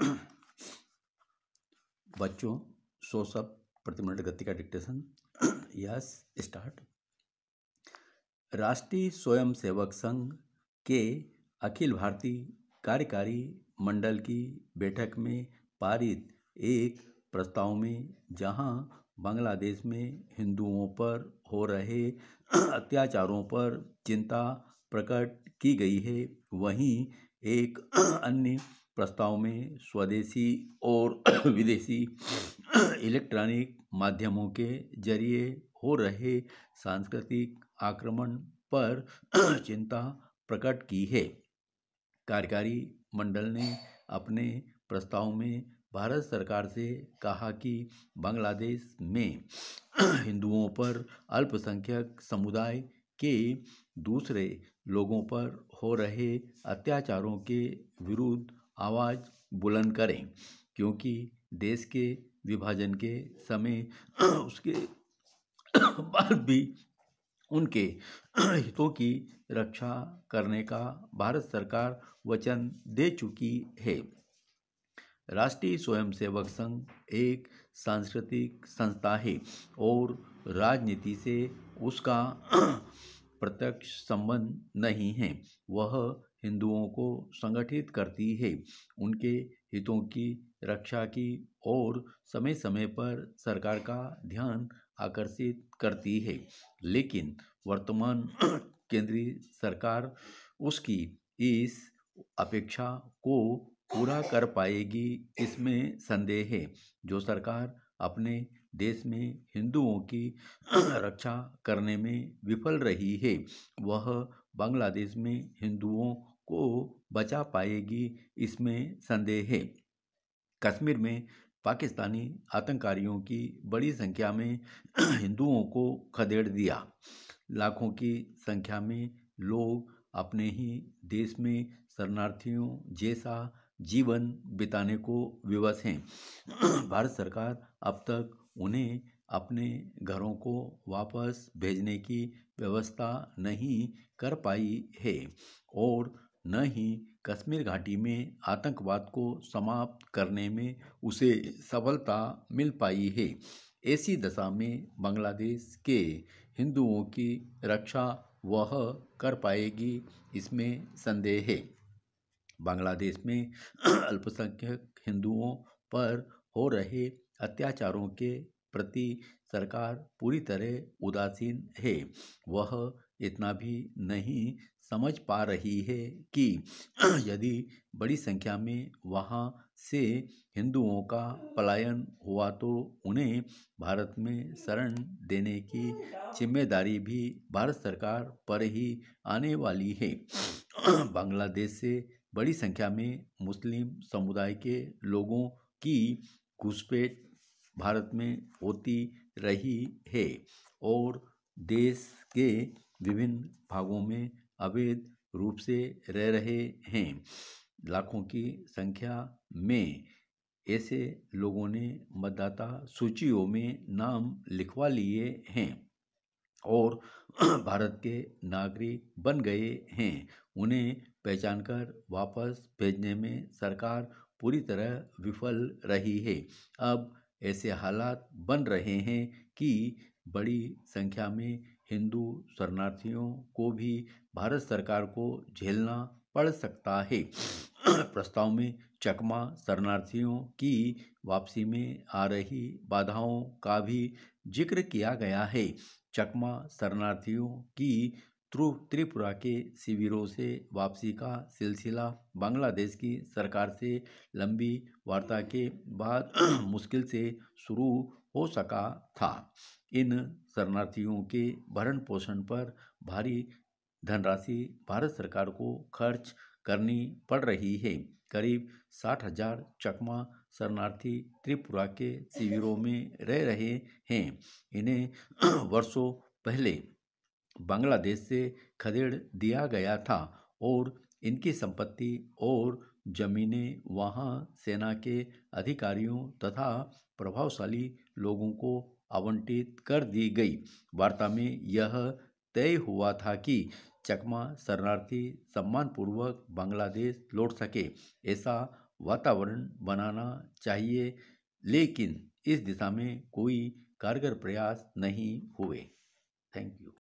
बच्चों सो सब प्रति मिनट गति का डिक्टेशन यस स्टार्ट राष्ट्रीय स्वयं सेवक संघ के अखिल भारतीय कार्यकारी मंडल की बैठक में पारित एक प्रस्ताव में जहां बांग्लादेश में हिंदुओं पर हो रहे अत्याचारों पर चिंता प्रकट की गई है वहीं एक अन्य प्रस्ताव में स्वदेशी और विदेशी इलेक्ट्रॉनिक माध्यमों के जरिए हो रहे सांस्कृतिक आक्रमण पर चिंता प्रकट की है कार्यकारी मंडल ने अपने प्रस्ताव में भारत सरकार से कहा कि बांग्लादेश में हिंदुओं पर अल्पसंख्यक समुदाय के दूसरे लोगों पर हो रहे अत्याचारों के विरुद्ध आवाज़ बुलंद करें क्योंकि देश के विभाजन के समय उसके बाद भी उनके हितों की रक्षा करने का भारत सरकार वचन दे चुकी है राष्ट्रीय स्वयंसेवक संघ एक सांस्कृतिक संस्था है और राजनीति से उसका प्रत्यक्ष संबंध नहीं है वह हिंदुओं को संगठित करती है उनके हितों की रक्षा की और समय समय पर सरकार का ध्यान आकर्षित करती है लेकिन वर्तमान केंद्रीय सरकार उसकी इस अपेक्षा को पूरा कर पाएगी इसमें संदेह है जो सरकार अपने देश में हिंदुओं की रक्षा करने में विफल रही है वह बांग्लादेश में हिंदुओं को बचा पाएगी इसमें संदेह है कश्मीर में पाकिस्तानी आतंकारियों की बड़ी संख्या में हिंदुओं को खदेड़ दिया लाखों की संख्या में लोग अपने ही देश में शरणार्थियों जैसा जीवन बिताने को विवश हैं भारत सरकार अब तक उन्हें अपने घरों को वापस भेजने की व्यवस्था नहीं कर पाई है और न ही कश्मीर घाटी में आतंकवाद को समाप्त करने में उसे सफलता मिल पाई है ऐसी दशा में बांग्लादेश के हिंदुओं की रक्षा वह कर पाएगी इसमें संदेह है बांग्लादेश में अल्पसंख्यक हिंदुओं पर हो रहे अत्याचारों के प्रति सरकार पूरी तरह उदासीन है वह इतना भी नहीं समझ पा रही है कि यदि बड़ी संख्या में वहाँ से हिंदुओं का पलायन हुआ तो उन्हें भारत में शरण देने की जिम्मेदारी भी भारत सरकार पर ही आने वाली है बांग्लादेश से बड़ी संख्या में मुस्लिम समुदाय के लोगों की घुसपैठ भारत में होती रही है और देश के विभिन्न भागों में अवैध रूप से रह रहे हैं लाखों की संख्या में ऐसे लोगों ने मतदाता सूचियों में नाम लिखवा लिए हैं और भारत के नागरिक बन गए हैं उन्हें पहचानकर वापस भेजने में सरकार पूरी तरह विफल रही है अब ऐसे हालात बन रहे हैं कि बड़ी संख्या में हिंदू शरणार्थियों को भी भारत सरकार को झेलना पड़ सकता है प्रस्ताव में चकमा शरणार्थियों की वापसी में आ रही बाधाओं का भी जिक्र किया गया है चकमा शरणार्थियों की त्रिपुरा के शिविरों से वापसी का सिलसिला बांग्लादेश की सरकार से लंबी वार्ता के बाद मुश्किल से शुरू हो सका था इन शरणार्थियों के भरण पोषण पर भारी धनराशि भारत सरकार को खर्च करनी पड़ रही है करीब साठ हजार चकमा शरणार्थी त्रिपुरा के शिविरों में रह रहे हैं इन्हें वर्षों पहले बांग्लादेश से खदेड़ दिया गया था और इनकी संपत्ति और जमीनें वहां सेना के अधिकारियों तथा प्रभावशाली लोगों को आवंटित कर दी गई वार्ता में यह तय हुआ था कि चकमा शरणार्थी सम्मानपूर्वक बांग्लादेश लौट सके ऐसा वातावरण बनाना चाहिए लेकिन इस दिशा में कोई कारगर प्रयास नहीं हुए थैंक यू